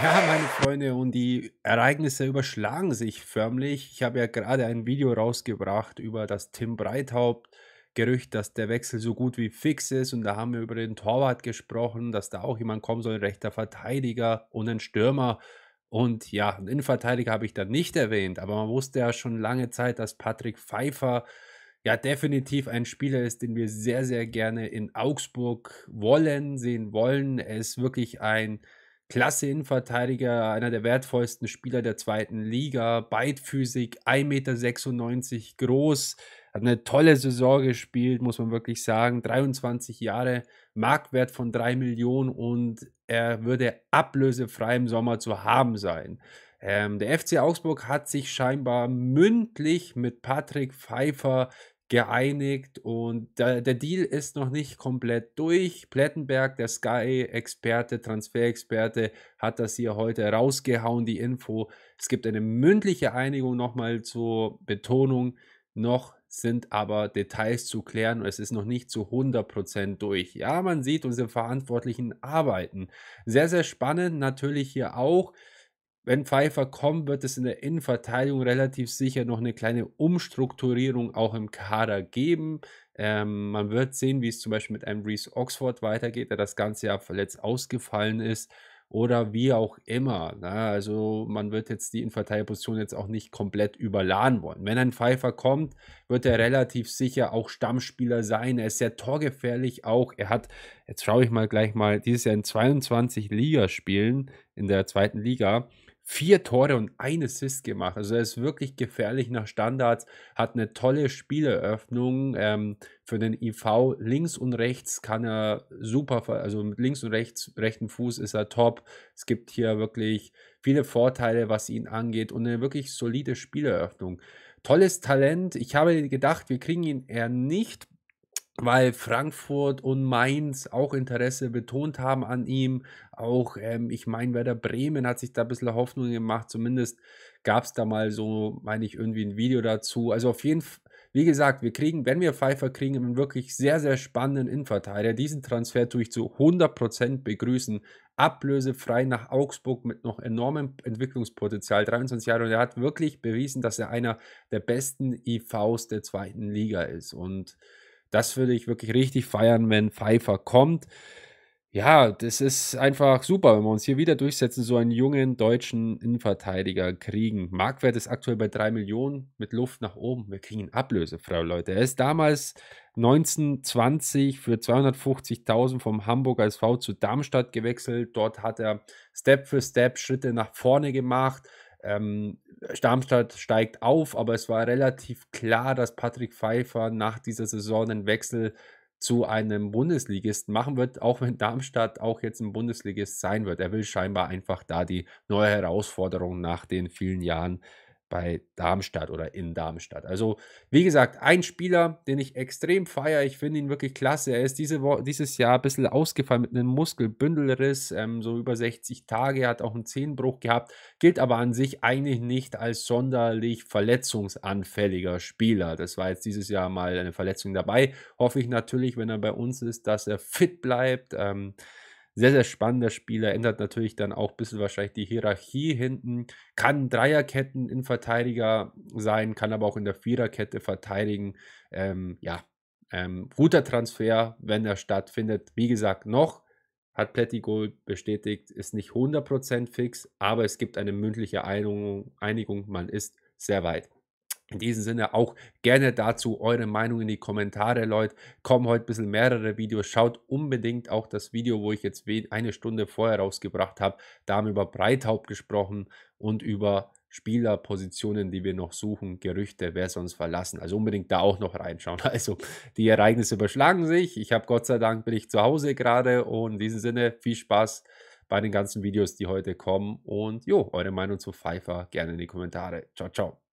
Ja, meine Freunde, und die Ereignisse überschlagen sich förmlich. Ich habe ja gerade ein Video rausgebracht über das Tim Breithaupt. Gerücht, dass der Wechsel so gut wie fix ist und da haben wir über den Torwart gesprochen, dass da auch jemand kommen soll, ein rechter Verteidiger und ein Stürmer. Und ja, einen Innenverteidiger habe ich dann nicht erwähnt, aber man wusste ja schon lange Zeit, dass Patrick Pfeiffer ja definitiv ein Spieler ist, den wir sehr, sehr gerne in Augsburg wollen, sehen wollen. Er ist wirklich ein Klasse Innenverteidiger, einer der wertvollsten Spieler der zweiten Liga, Beidphysik, 1,96 Meter groß, hat eine tolle Saison gespielt, muss man wirklich sagen. 23 Jahre, Marktwert von 3 Millionen und er würde ablösefrei im Sommer zu haben sein. Ähm, der FC Augsburg hat sich scheinbar mündlich mit Patrick Pfeiffer geeinigt und der, der Deal ist noch nicht komplett durch. Plettenberg, der Sky-Experte, Transferexperte, hat das hier heute rausgehauen, die Info. Es gibt eine mündliche Einigung nochmal zur Betonung. Noch sind aber Details zu klären und es ist noch nicht zu 100% durch. Ja, man sieht unsere Verantwortlichen arbeiten. Sehr, sehr spannend natürlich hier auch. Wenn Pfeiffer kommt, wird es in der Innenverteidigung relativ sicher noch eine kleine Umstrukturierung auch im Kader geben. Ähm, man wird sehen, wie es zum Beispiel mit einem Reese Oxford weitergeht, der das ganze Jahr verletzt ausgefallen ist oder wie auch immer. Na, ne? also man wird jetzt die Innenverteidigerposition jetzt auch nicht komplett überladen wollen. Wenn ein Pfeiffer kommt, wird er relativ sicher auch Stammspieler sein. Er ist sehr torgefährlich auch. Er hat, jetzt schaue ich mal gleich mal, dieses Jahr in 22 Ligaspielen in der zweiten Liga vier Tore und ein Assist gemacht. Also er ist wirklich gefährlich nach Standards, hat eine tolle Spieleröffnung. Ähm, für den IV links und rechts kann er super, also mit links und rechts, rechten Fuß ist er top. Es gibt hier wirklich viele Vorteile, was ihn angeht und eine wirklich solide Spieleröffnung. Tolles Talent. Ich habe gedacht, wir kriegen ihn eher nicht weil Frankfurt und Mainz auch Interesse betont haben an ihm. Auch, ähm, ich meine, Werder Bremen hat sich da ein bisschen Hoffnung gemacht. Zumindest gab es da mal so, meine ich, irgendwie ein Video dazu. Also auf jeden Fall, wie gesagt, wir kriegen, wenn wir Pfeiffer kriegen, einen wirklich sehr, sehr spannenden Innenverteidiger. Diesen Transfer tue ich zu 100% begrüßen. Ablösefrei nach Augsburg mit noch enormem Entwicklungspotenzial. 23 Jahre und er hat wirklich bewiesen, dass er einer der besten IVs der zweiten Liga ist. Und das würde ich wirklich richtig feiern, wenn Pfeiffer kommt. Ja, das ist einfach super, wenn wir uns hier wieder durchsetzen, so einen jungen deutschen Innenverteidiger kriegen. Marktwert ist aktuell bei 3 Millionen mit Luft nach oben. Wir kriegen Ablöse, Frau Leute. Er ist damals 1920 für 250.000 vom Hamburger SV zu Darmstadt gewechselt. Dort hat er Step für Step Schritte nach vorne gemacht ähm, Darmstadt steigt auf, aber es war relativ klar, dass Patrick Pfeiffer nach dieser Saison einen Wechsel zu einem Bundesligisten machen wird, auch wenn Darmstadt auch jetzt ein Bundesligist sein wird. Er will scheinbar einfach da die neue Herausforderung nach den vielen Jahren bei Darmstadt oder in Darmstadt. Also, wie gesagt, ein Spieler, den ich extrem feiere. Ich finde ihn wirklich klasse. Er ist diese dieses Jahr ein bisschen ausgefallen mit einem Muskelbündelriss, ähm, so über 60 Tage, Er hat auch einen Zehenbruch gehabt, gilt aber an sich eigentlich nicht als sonderlich verletzungsanfälliger Spieler. Das war jetzt dieses Jahr mal eine Verletzung dabei. Hoffe ich natürlich, wenn er bei uns ist, dass er fit bleibt. Ähm, sehr, sehr spannender Spieler, ändert natürlich dann auch ein bisschen wahrscheinlich die Hierarchie hinten. Kann Dreierketten in Verteidiger sein, kann aber auch in der Viererkette verteidigen. Ähm, ja, ähm, guter Transfer, wenn er stattfindet. Wie gesagt, noch hat Plättigol bestätigt, ist nicht 100% fix, aber es gibt eine mündliche Einigung, Einigung man ist sehr weit. In diesem Sinne auch gerne dazu eure Meinung in die Kommentare, Leute. Kommen heute ein bisschen mehrere Videos. Schaut unbedingt auch das Video, wo ich jetzt eine Stunde vorher rausgebracht habe. Da haben wir über Breithaupt gesprochen und über Spielerpositionen, die wir noch suchen, Gerüchte, wer sonst verlassen. Also unbedingt da auch noch reinschauen. Also die Ereignisse überschlagen sich. Ich habe Gott sei Dank bin ich zu Hause gerade und in diesem Sinne viel Spaß bei den ganzen Videos, die heute kommen. Und jo, eure Meinung zu Pfeiffer gerne in die Kommentare. Ciao, ciao.